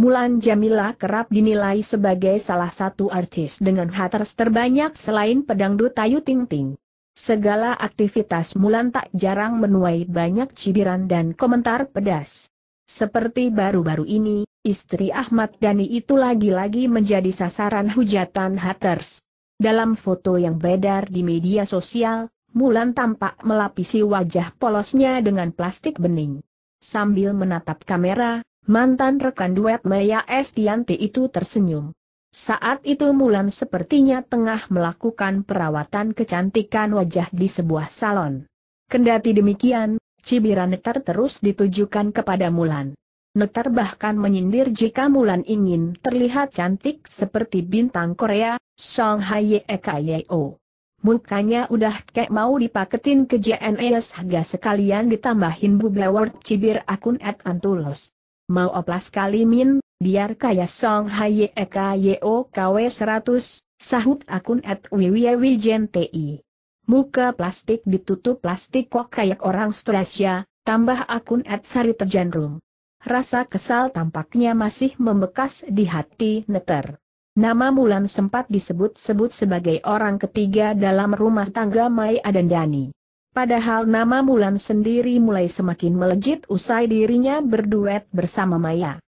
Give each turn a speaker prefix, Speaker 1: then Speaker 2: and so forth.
Speaker 1: Mulan Jamila kerap dinilai sebagai salah satu artis dengan haters terbanyak selain pedangdut Ayu Ting Ting. Segala aktivitas Mulan tak jarang menuai banyak cibiran dan komentar pedas. Seperti baru-baru ini, istri Ahmad Dhani itu lagi-lagi menjadi sasaran hujatan haters. Dalam foto yang beredar di media sosial, Mulan tampak melapisi wajah polosnya dengan plastik bening. Sambil menatap kamera, Mantan rekan duet Maya Estianti itu tersenyum. Saat itu Mulan sepertinya tengah melakukan perawatan kecantikan wajah di sebuah salon. Kendati demikian, cibiran Netar terus ditujukan kepada Mulan. Netar bahkan menyindir jika Mulan ingin terlihat cantik seperti bintang Korea, Song Hye Eka eh, Mukanya udah kayak mau dipaketin ke JNS e harga sekalian ditambahin world cibir akun at Antulos mau oplas min, biar kaya song haye eka yeo Kwe seratus, sahut akun at wiwiewi Muka plastik ditutup plastik kok kayak orang ya, tambah akun at sari terjandrum. Rasa kesal tampaknya masih membekas di hati neter. Nama Mulan sempat disebut-sebut sebagai orang ketiga dalam rumah tangga Mai Adandani. Padahal nama Mulan sendiri mulai semakin melejit usai dirinya berduet bersama Maya.